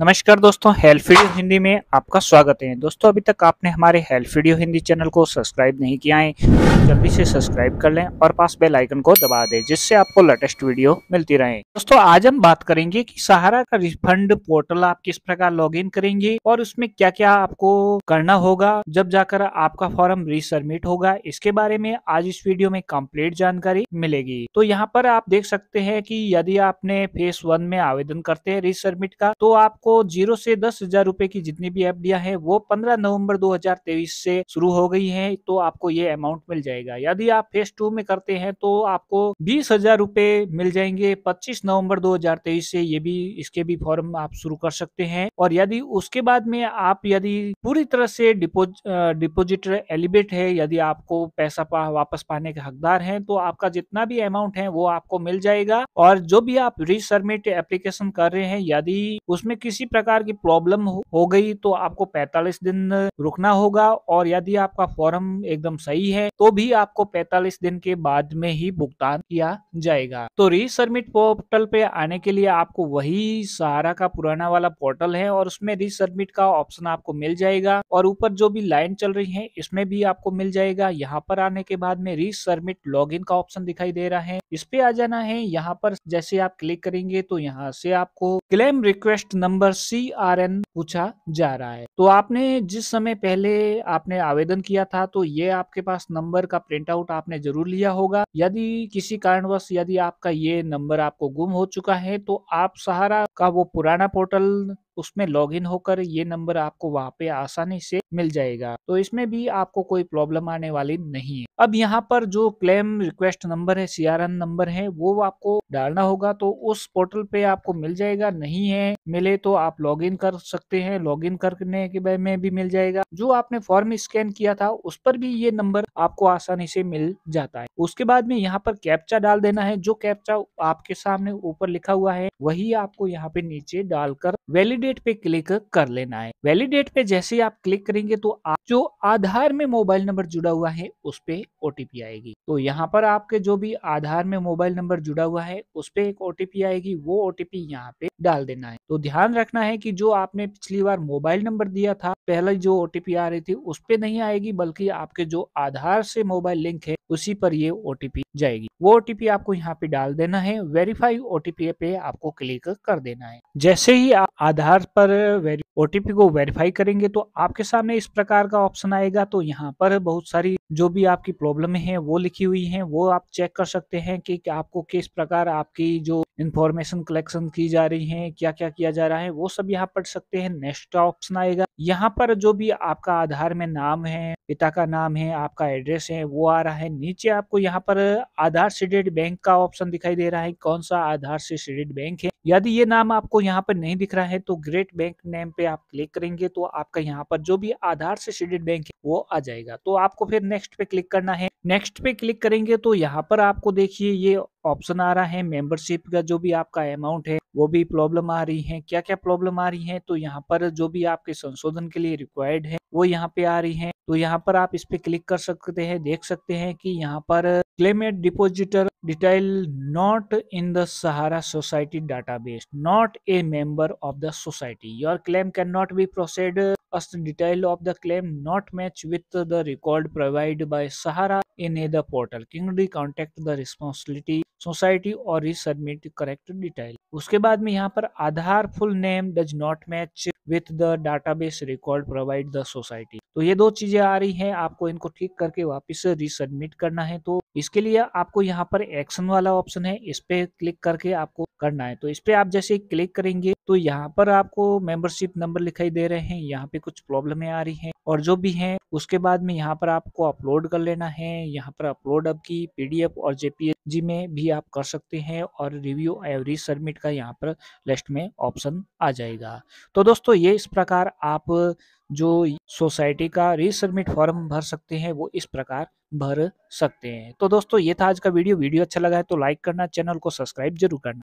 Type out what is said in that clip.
नमस्कार दोस्तों health video Hindi में आपका स्वागत है दोस्तों अभी तक आपने हमारे हेल्थ वीडियो हिंदी चैनल को सब्सक्राइब नहीं किया है तो जल्दी से सब्सक्राइब कर लें और पास बेल आइकन को दबा दें जिससे आपको लेटेस्ट वीडियो मिलती रहे दोस्तों आज हम बात करेंगे कि सहारा का रिफंड पोर्टल आप किस प्रकार लॉग करेंगे और उसमें क्या क्या आपको करना होगा जब जाकर आपका फॉर्म रिसबमिट होगा इसके बारे में आज इस वीडियो में कम्प्लीट जानकारी मिलेगी तो यहाँ पर आप देख सकते हैं की यदि आपने फेस वन में आवेदन करते हैं रिसबमिट का तो आपको आपको जीरो से दस हजार रूपए की जितनी भी एफडीआर है वो पंद्रह नवम्बर दो हजार तेईस से शुरू हो गई है तो आपको ये अमाउंट मिल जाएगा यदि आप फेज टू में करते हैं तो आपको बीस हजार रूपए मिल जाएंगे पच्चीस नवम्बर दो हजार तेईस से ये भी इसके भी फॉर्म आप शुरू कर सकते हैं और यदि उसके बाद में आप यदि पूरी तरह से डिपोजिट डिपोजिटर एलिबेट है यदि आपको पैसा पा, वापस पाने के हकदार है तो आपका जितना भी अमाउंट है वो आपको मिल जाएगा और जो भी आप रिसबमिट एप्लीकेशन कर रहे हैं यदि उसमें किसी किसी प्रकार की प्रॉब्लम हो, गई तो आपको 45 दिन रुकना होगा और यदि आपका फॉर्म एकदम सही है तो भी आपको 45 दिन के बाद में ही भुगतान किया जाएगा तो रिसबमिट पोर्टल पे आने के लिए आपको वही सहारा का पुराना वाला पोर्टल है और उसमें रिसबमिट का ऑप्शन आपको मिल जाएगा और ऊपर जो भी लाइन चल रही है इसमें भी आपको मिल जाएगा यहाँ पर आने के बाद में रिसबमिट लॉग का ऑप्शन दिखाई दे रहा है इस पे आ जाना है यहाँ पर जैसे आप क्लिक करेंगे तो यहाँ से आपको क्लेम रिक्वेस्ट नंबर पर सी आर एन पूछा जा रहा है तो आपने जिस समय पहले आपने आवेदन किया था तो ये आपके पास नंबर का प्रिंट आउट आपने जरूर लिया होगा यदि किसी कारणवश यदि आपका ये नंबर आपको गुम हो चुका है तो आप सहारा का वो पुराना पोर्टल उसमें लॉगिन होकर ये नंबर आपको वहाँ पे आसानी से मिल जाएगा तो इसमें भी आपको कोई प्रॉब्लम आने वाली नहीं है अब यहाँ पर जो क्लेम रिक्वेस्ट नंबर है सीआरएन नंबर है वो आपको डालना होगा तो उस पोर्टल पे आपको मिल जाएगा नहीं है मिले तो आप इन कर सकते हैं इन करने के बारे में भी मिल जाएगा जो आपने फॉर्म स्कैन किया था उस पर भी ये नंबर आपको आसानी से मिल जाता है उसके बाद में यहाँ पर कैप्चा डाल देना है जो कैप्चा आपके सामने ऊपर लिखा हुआ है वही आपको यहाँ पे नीचे डालकर वैलिडेट पे क्लिक कर लेना है वैलिडेट पे जैसे ही आप क्लिक करेंगे तो आप जो आधार में मोबाइल नंबर जुड़ा हुआ है उस पे ओटीपी आएगी तो यहाँ पर आपके जो भी आधार में मोबाइल नंबर जुड़ा हुआ है उस पे एक ओटीपी आएगी वो ओटीपी यहाँ पे डाल देना है तो ध्यान रखना है कि जो आपने पिछली बार मोबाइल नंबर दिया था पहले जो ओटीपी आ रही थी उस पर नहीं आएगी बल्कि आपके जो आधार से मोबाइल लिंक है उसी पर ये ओटीपी जाएगी वो ओटीपी आपको यहाँ पे डाल देना है वेरीफाई ओटीपी पे आपको क्लिक कर देना है जैसे ही आधार पर वेरी ओ को वेरीफाई करेंगे तो आपके सामने इस प्रकार का ऑप्शन आएगा तो यहाँ पर बहुत सारी जो भी आपकी प्रॉब्लम है वो लिखी हुई है वो आप चेक कर सकते हैं कि आपको किस प्रकार आपकी जो इंफॉर्मेशन कलेक्शन की जा रही है क्या क्या किया जा रहा है वो सब यहाँ पढ़ सकते हैं नेक्स्ट ऑप्शन आएगा यहाँ पर जो भी आपका आधार में नाम है पिता का नाम है आपका एड्रेस है वो आ रहा है नीचे आपको यहाँ पर आधार सीडेड बैंक का ऑप्शन दिखाई दे रहा है कौन सा आधार से सीडेड बैंक है यदि ये नाम आपको यहाँ पर नहीं दिख रहा है तो ग्रेट बैंक नेम पे आप क्लिक करेंगे तो आपका यहाँ पर जो भी आधार से सीडेड बैंक है वो आ जाएगा तो आपको फिर नेक्स्ट पे क्लिक करना है नेक्स्ट पे क्लिक करेंगे तो यहाँ पर आपको देखिए ये ऑप्शन आ रहा है मेंबरशिप का जो भी आपका अमाउंट है वो भी प्रॉब्लम आ रही है क्या क्या प्रॉब्लम आ रही है तो यहाँ पर जो भी आपके संशोधन के लिए रिक्वायर्ड है वो यहाँ पे आ रही है तो यहाँ पर आप इस पे क्लिक कर सकते हैं देख सकते हैं कि यहाँ पर claimant depositor detail not in the Sahara society database not a member of the society your claim can not be processed as the detail of the claim not match with the record provided by Sahara in the portal. Kindly contact the responsibility society or resubmit correct detail. उसके बाद में यहाँ पर Aadhaar full name does not match with the database record provide the society तो ये दो चीजें आ रही हैं आपको इनको ठीक करके वापस रिसबमिट करना है तो इसके लिए आपको यहाँ पर एक्शन वाला ऑप्शन है इस पे क्लिक करके आपको करना है तो इस पर आप जैसे क्लिक करेंगे तो यहाँ पर आपको मेंबरशिप नंबर लिखाई दे रहे हैं यहाँ पे कुछ प्रॉब्लमें आ रही हैं और जो भी हैं उसके बाद में यहाँ पर आपको अपलोड कर लेना है यहाँ पर अपलोड अब की पीडीएफ और जी में भी आप कर सकते हैं और रिव्यू एवरी सबमिट का यहाँ पर लिस्ट में ऑप्शन आ जाएगा तो दोस्तों ये इस प्रकार आप जो सोसाइटी का रीसबमिट फॉर्म भर सकते हैं वो इस प्रकार भर सकते हैं तो दोस्तों ये था आज का वीडियो वीडियो अच्छा लगा है तो लाइक करना चैनल को सब्सक्राइब जरूर करना